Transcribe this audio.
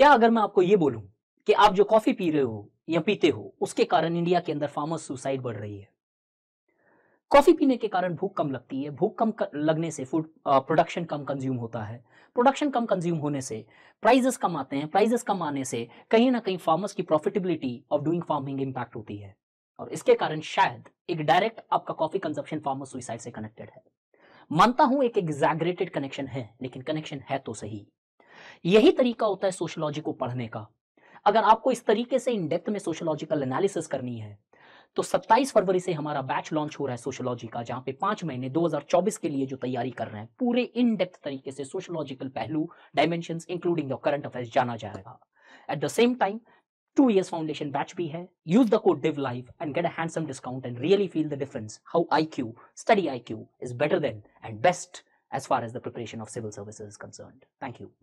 क्या अगर मैं आपको ये बोलूं कि आप जो कॉफी पी रहे हो या पीते हो उसके कारण इंडिया के अंदर फार्मर सुसाइड बढ़ रही है कॉफी पीने के कारण भूख कम लगती है भूख कम लगने से फूड प्रोडक्शन कम कंज्यूम होता है प्रोडक्शन कम कंज्यूम होने से प्राइजेस कम आते हैं प्राइजेस कम आने से कहीं ना कहीं फार्मर्स की profitability of doing farming impact होती है और इसके कारण शायद एक डायरेक्ट आपका कॉफी कंजप्शन फार्मर सुइसाइड से कनेक्टेड है मानता हूं एक एग्जैगरेटेड कनेक्शन है लेकिन कनेक्शन है तो सही यही तरीका होता है सोशोलॉजी को पढ़ने का अगर आपको इस तरीके से इनडेप्थ में सोशोलॉजिकल एनालिसिस करनी है तो 27 फरवरी से हमारा बैच लॉन्च हो रहा है सोशोलॉजी का जहां पे पांच महीने 2024 के लिए जो तैयारी कर रहे हैं पूरे इन डेप्थ तरीके से सोशोलॉजिकल पहलू dimension including your current affairs जाना जाएगा at the same time two years foundation batch भी है use the code div life and get handsome discount and really feel the difference how I Q study I Q is better than and best as far as the preparation of civil service is concerned. Thank you.